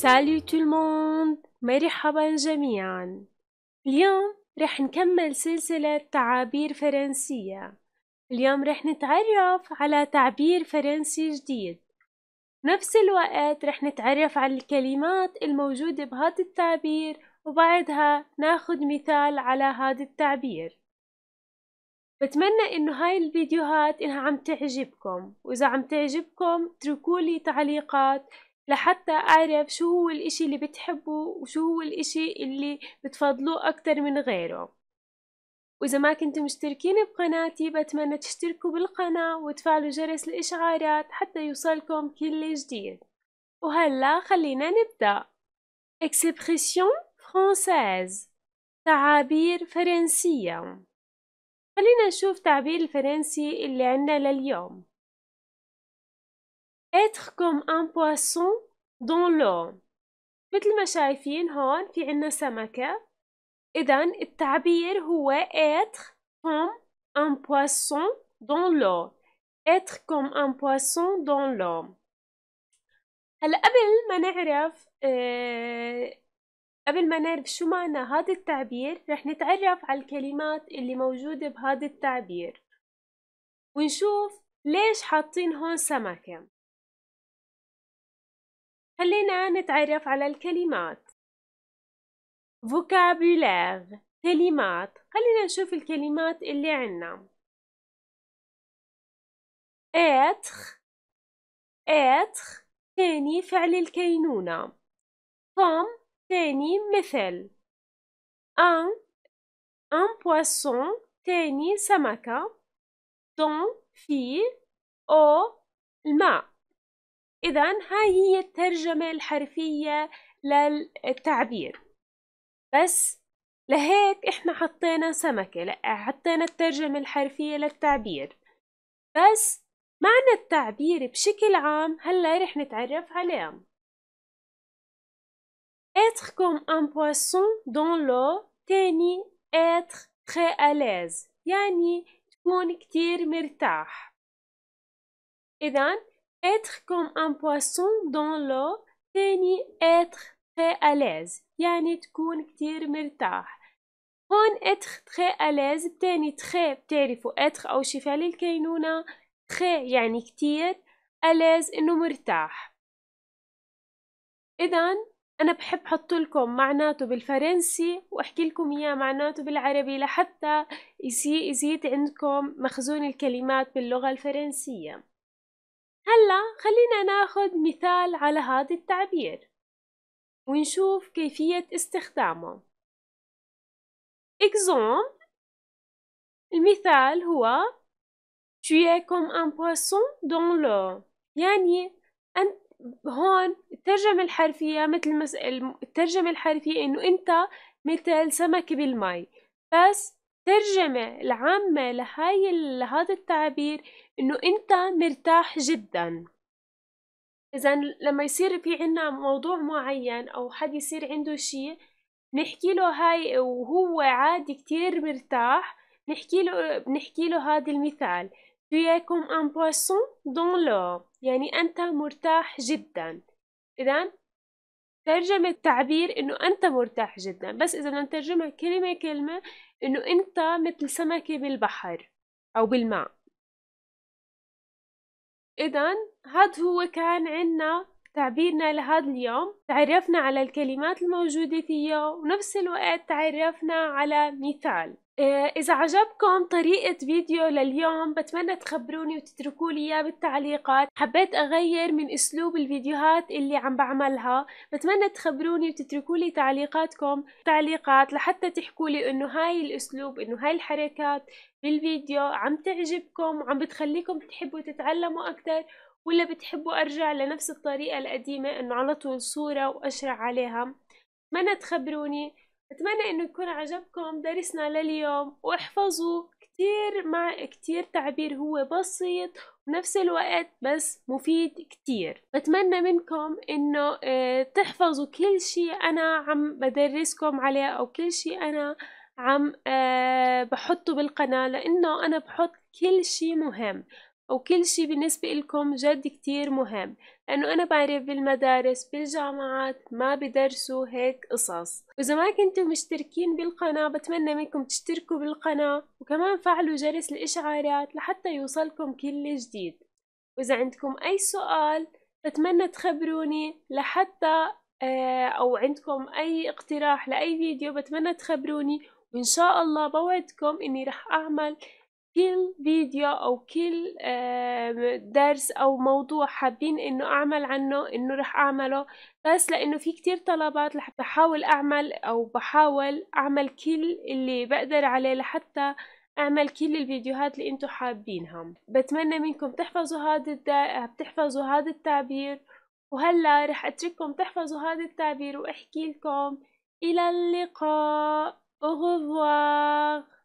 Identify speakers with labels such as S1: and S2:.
S1: Salut تول موند مرحبا جميعا اليوم رح نكمل سلسلة تعابير فرنسية اليوم رح نتعرف على تعبير فرنسي جديد نفس الوقت رح نتعرف على الكلمات الموجودة بهذا التعبير وبعدها ناخد مثال على هذا التعبير بتمنى انه هاي الفيديوهات انها عم تعجبكم واذا عم تعجبكم اتركولي تعليقات لحتى أعرف شو هو الإشي اللي بتحبه وشو هو الإشي اللي بتفضلوه أكتر من غيره وإذا ما كنتم مشتركين بقناتي بتمنى تشتركوا بالقناة وتفعلوا جرس الإشعارات حتى يوصلكم كل جديد وهلا خلينا نبدأ expression française تعابير فرنسية خلينا نشوف تعبير الفرنسي اللي عنا لليوم être comme un poisson dans l'eau مثل ما شايفين هون في عنا سمكة إذا التعبير هو être comme un poisson dans l'eau être comme un poisson dans l'eau هلا قبل ما نعرف آه قبل ما نعرف شو معنى هذا التعبير رح نتعرف على الكلمات اللي موجودة بهذا التعبير ونشوف ليش حاطين هون سمكة خلينا نتعرف على الكلمات vocabulaire كلمات خلينا نشوف الكلمات اللي عنا être être تاني فعل الكينونة comme تاني مثل un un poisson تاني سمكة dans في أو الماء إذا هاي هي الترجمة الحرفية للتعبير بس لهيك إحنا حطينا سمكة لأ حطينا الترجمة الحرفية للتعبير بس معنى التعبير بشكل عام هلا رح نتعرف عليهم Être comme un poisson dans l'eau تاني être très à l'aise يعني تكون كتير مرتاح إذا être comme un poisson dans l'eau تاني être très à l'aise يعني تكون كتير مرتاح هون être très à l'aise الثاني très بتعرفوا être أو شفال الكينونة très يعني كتير à l'aise إنه مرتاح إذا أنا بحب حط لكم معناته بالفرنسي وأحكي لكم إياه معناته بالعربي لحتى يزيد عندكم مخزون الكلمات باللغة الفرنسية هلا خلينا ناخد مثال على هذا التعبير ونشوف كيفية استخدامه exemple المثال هو tu es comme un poisson dans l'eau يعني أنت هون الترجمة الحرفية مثل الترجمة الحرفية إنه أنت مثل سمك بالماء بس الترجمة العامة لهاي لهذا التعبير إنه أنت مرتاح جدا إذا لما يصير في عنا موضوع معين أو حد يصير عنده شيء نحكي له هاي وهو عادي كتير مرتاح نحكي له بنحكي له هذا المثال Tu es comme un poisson dans l'eau يعني أنت مرتاح جدا إذا ترجمة تعبير إنه أنت مرتاح جدا بس إذا بدنا نترجمها كلمة كلمة إنه أنت مثل سمكة بالبحر أو بالماء إذا هاد هو كان عنا تعبيرنا لهذا اليوم تعرفنا على الكلمات الموجودة فيه ونفس الوقت تعرفنا على مثال آه، إذا عجبكم طريقة فيديو لليوم بتمنى تخبروني وتتركوا لي إياه بالتعليقات حبيت أغير من أسلوب الفيديوهات اللي عم بعملها بتمنى تخبروني وتتركوا لي تعليقاتكم تعليقات لحتى تحكوا لي إنه هاي الأسلوب إنه هاي الحركات بالفيديو عم تعجبكم وعم بتخليكم تحبوا تتعلموا أكتر ولا بتحبوا أرجع لنفس الطريقة القديمة إنه على طول صورة وأشرح عليها بتمنى تخبروني أتمنى إنه يكون عجبكم درسنا لليوم واحفظوا كتير مع كتير تعبير هو بسيط بنفس الوقت بس مفيد كتير بتمنى منكم إنه آه، تحفظوا كل شي أنا عم بدرسكم عليه أو كل شي أنا عم آه، بحطه بالقناة لأنه أنا بحط كل شي مهم وكل شي بالنسبة لكم جد كتير مهم لأنه أنا بعرف بالمدارس بالجامعات ما بدرسوا هيك قصص وإذا ما كنتوا مشتركين بالقناة بتمنى منكم تشتركوا بالقناة وكمان فعلوا جرس الإشعارات لحتى يوصلكم كل جديد وإذا عندكم أي سؤال بتمنى تخبروني لحتى آه، أو عندكم أي اقتراح لأي فيديو بتمنى تخبروني وإن شاء الله بوعدكم إني رح أعمل كل فيديو او كل درس او موضوع حابين انه اعمل عنه انه رح اعمله بس لانه في كتير طلبات رح بحاول اعمل او بحاول اعمل كل اللي بقدر عليه لحتى اعمل كل الفيديوهات اللي انتو حابينها بتمنى منكم تحفظوا هذا الدا... بتحفظوا هذا التعبير وهلا رح اترككم تحفظوا هذا التعبير واحكي لكم الى اللقاء au revoir